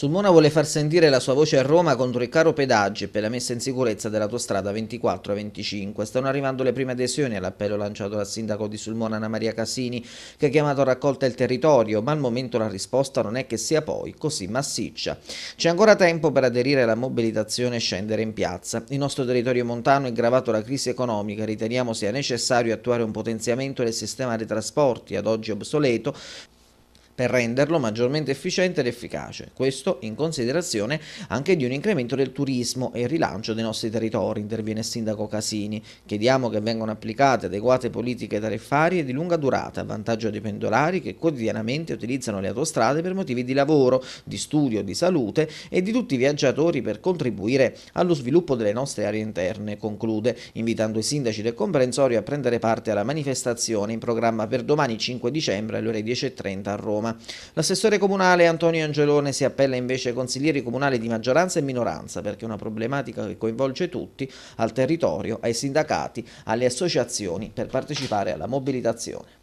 Sulmona vuole far sentire la sua voce a Roma contro il caro pedaggio e per la messa in sicurezza dell'autostrada 24 25. Stanno arrivando le prime adesioni all'appello lanciato dal sindaco di Sulmona Anna Maria Casini che ha chiamato a raccolta il territorio, ma al momento la risposta non è che sia poi così massiccia. C'è ancora tempo per aderire alla mobilitazione e scendere in piazza. Il nostro territorio montano è gravato dalla crisi economica, riteniamo sia necessario attuare un potenziamento del sistema dei trasporti ad oggi obsoleto per renderlo maggiormente efficiente ed efficace. Questo in considerazione anche di un incremento del turismo e il rilancio dei nostri territori, interviene il sindaco Casini. Chiediamo che vengano applicate adeguate politiche tariffarie di lunga durata a vantaggio dei pendolari che quotidianamente utilizzano le autostrade per motivi di lavoro, di studio, di salute e di tutti i viaggiatori per contribuire allo sviluppo delle nostre aree interne, conclude, invitando i sindaci del comprensorio a prendere parte alla manifestazione in programma per domani 5 dicembre alle ore 10.30 a Roma. Roma. L'assessore comunale Antonio Angelone si appella invece ai consiglieri comunali di maggioranza e minoranza perché è una problematica che coinvolge tutti, al territorio, ai sindacati, alle associazioni per partecipare alla mobilitazione.